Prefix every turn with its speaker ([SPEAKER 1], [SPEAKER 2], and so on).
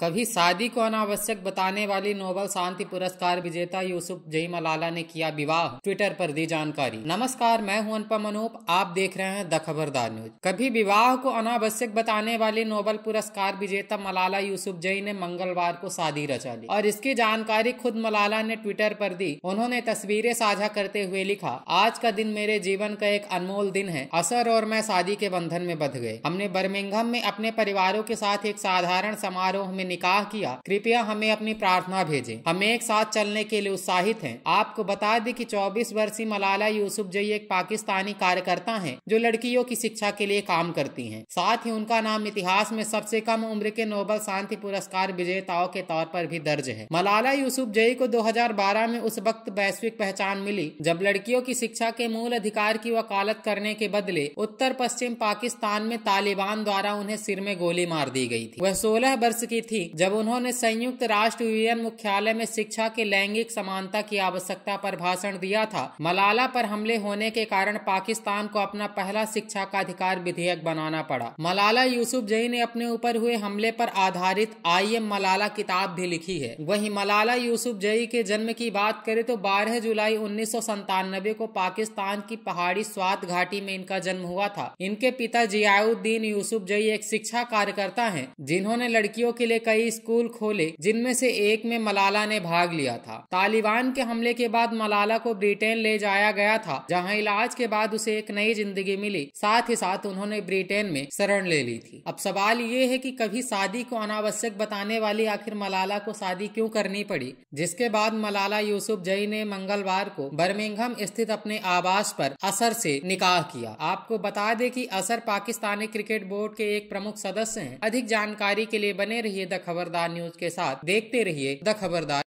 [SPEAKER 1] कभी शादी को अनावश्यक बताने वाली नोबल शांति पुरस्कार विजेता यूसुफ जई मलाला ने किया विवाह ट्विटर पर दी जानकारी नमस्कार मैं हूं अनुपम अनूप आप देख रहे हैं द खबरदार न्यूज कभी विवाह को अनावश्यक बताने वाली नोबल पुरस्कार विजेता मलाला यूसुफ जई ने मंगलवार को शादी रचा ली और इसकी जानकारी खुद मलाला ने ट्विटर पर दी उन्होंने तस्वीरें साझा करते हुए लिखा आज का दिन मेरे जीवन का एक अनमोल दिन है असर और मैं शादी के बंधन में बध गए हमने बर्मिंगम में अपने परिवारों के साथ एक साधारण समारोह में में निकाह किया कृपया हमें अपनी प्रार्थना भेजें हम एक साथ चलने के लिए उत्साहित हैं आपको बता दें कि 24 वर्षीय मलाला यूसुफ जई एक पाकिस्तानी कार्यकर्ता हैं जो लड़कियों की शिक्षा के लिए काम करती हैं साथ ही उनका नाम इतिहास में सबसे कम उम्र के नोबल शांति पुरस्कार विजेताओं के तौर पर भी दर्ज है मलाला यूसुफ जई को दो में उस वक्त वैश्विक पहचान मिली जब लड़कियों की शिक्षा के मूल अधिकार की वकालत करने के बदले उत्तर पश्चिम पाकिस्तान में तालिबान द्वारा उन्हें सिर में गोली मार दी गई थी वह सोलह वर्ष की थी थी जब उन्होंने संयुक्त राष्ट्र यूएन मुख्यालय में शिक्षा की लैंगिक समानता की आवश्यकता पर भाषण दिया था मलाला पर हमले होने के कारण पाकिस्तान को अपना पहला शिक्षा का अधिकार विधेयक बनाना पड़ा मलाला यूसुफ जई ने अपने ऊपर हुए हमले पर आधारित आई एम मलाला किताब भी लिखी है वही मलाला यूसुफ जई के जन्म की बात करें तो 12 जुलाई उन्नीस को पाकिस्तान की पहाड़ी स्वात घाटी में इनका जन्म हुआ था इनके पिता जियाउद्दीन यूसुफ जई एक शिक्षा कार्यकर्ता है जिन्होंने लड़कियों के लिए कई स्कूल खोले जिनमें से एक में मलाला ने भाग लिया था तालिबान के हमले के बाद मलाला को ब्रिटेन ले जाया गया था जहां इलाज के बाद उसे एक नई जिंदगी मिली साथ ही साथ उन्होंने ब्रिटेन में शरण ले ली थी अब सवाल ये है कि कभी शादी को अनावश्यक बताने वाली आखिर मलाला को शादी क्यों करनी पड़ी जिसके बाद मलाला यूसुफ जई ने मंगलवार को बर्मिंगम स्थित अपने आवास पर असर से निकाह किया आपको बता दें कि असर पाकिस्तानी क्रिकेट बोर्ड के एक प्रमुख सदस्य हैं अधिक जानकारी के लिए बने रहिए द खबरदार न्यूज के साथ देखते रहिए द खबरदार